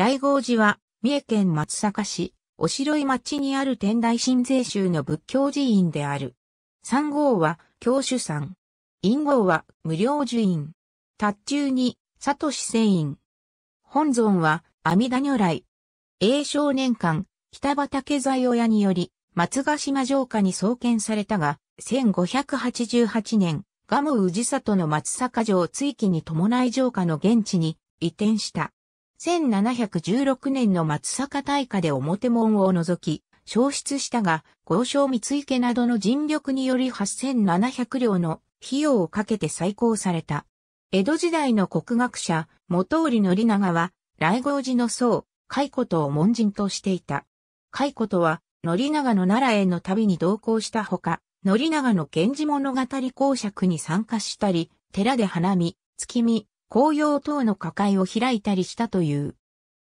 来郷寺は、三重県松阪市、おしろい町にある天台神税宗の仏教寺院である。三号は、教主山。陰号は、無料樹院。達中に、佐藤市聖院。本尊は、阿弥陀如来。永少年間、北畠財親により、松ヶ島城下に創建されたが、1588年、ガム氏里の松阪城追記に伴い城下の現地に移転した。1716年の松坂大火で表門を除き、消失したが、豪商三井家などの尽力により8700両の費用をかけて再興された。江戸時代の国学者、元織宣長は、来合寺の僧、子とを門人としていた。子とは、宣長の奈良への旅に同行したほか、宣長の源氏物語公爵に参加したり、寺で花見、月見、紅葉等の花会を開いたりしたという。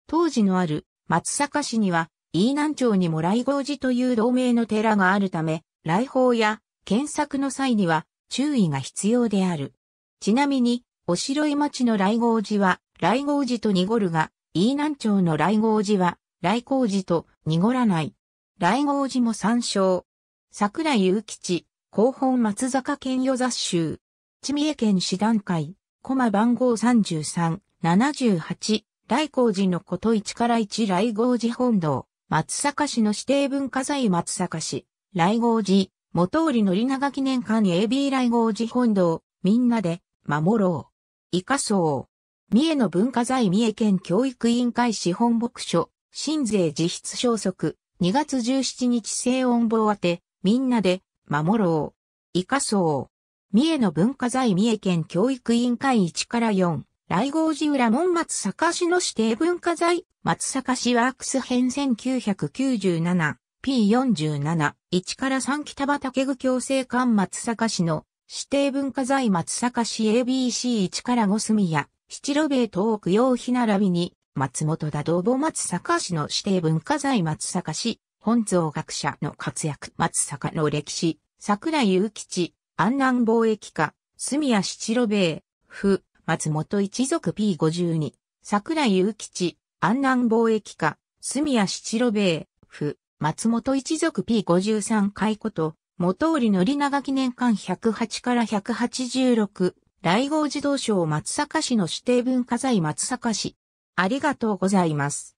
当時のある松阪市には、飯南町にも来郷寺という同名の寺があるため、来訪や検索の際には注意が必要である。ちなみに、おしろい町の来郷寺は、来郷寺と濁るが、飯南町の来郷寺は、来郷寺と濁らない。来郷寺も参照。桜井雄吉、広報松坂県与雑州。千見重県師団会。コマ番号33、78、来光寺のこと1から1来光寺本堂、松阪市の指定文化財松阪市、来光寺、元織り長記念館 AB 来光寺本堂、みんなで、守ろう。イカソウ。三重の文化財三重県教育委員会資本牧書、新税実質消息、2月17日正音棒宛て、みんなで、守ろう。イカソウ。三重の文化財三重県教育委員会1から4、来郷寺浦門松坂市の指定文化財、松坂市ワークス編 1997P47、1から3北畑具共生館松坂市の指定文化財松坂市 ABC1 から5隅や七路米東北洋日並びに松本田道母松坂市の指定文化財松坂市本草学者の活躍松坂の歴史桜井雄吉安南貿易課、住谷七兵衛、府、松本一族 P52、桜井祐吉、安南貿易課、住谷七兵衛、府、松本一族 P53 回こと、元織の長記念館108から186、来号児童賞松阪市の指定文化財松阪市。ありがとうございます。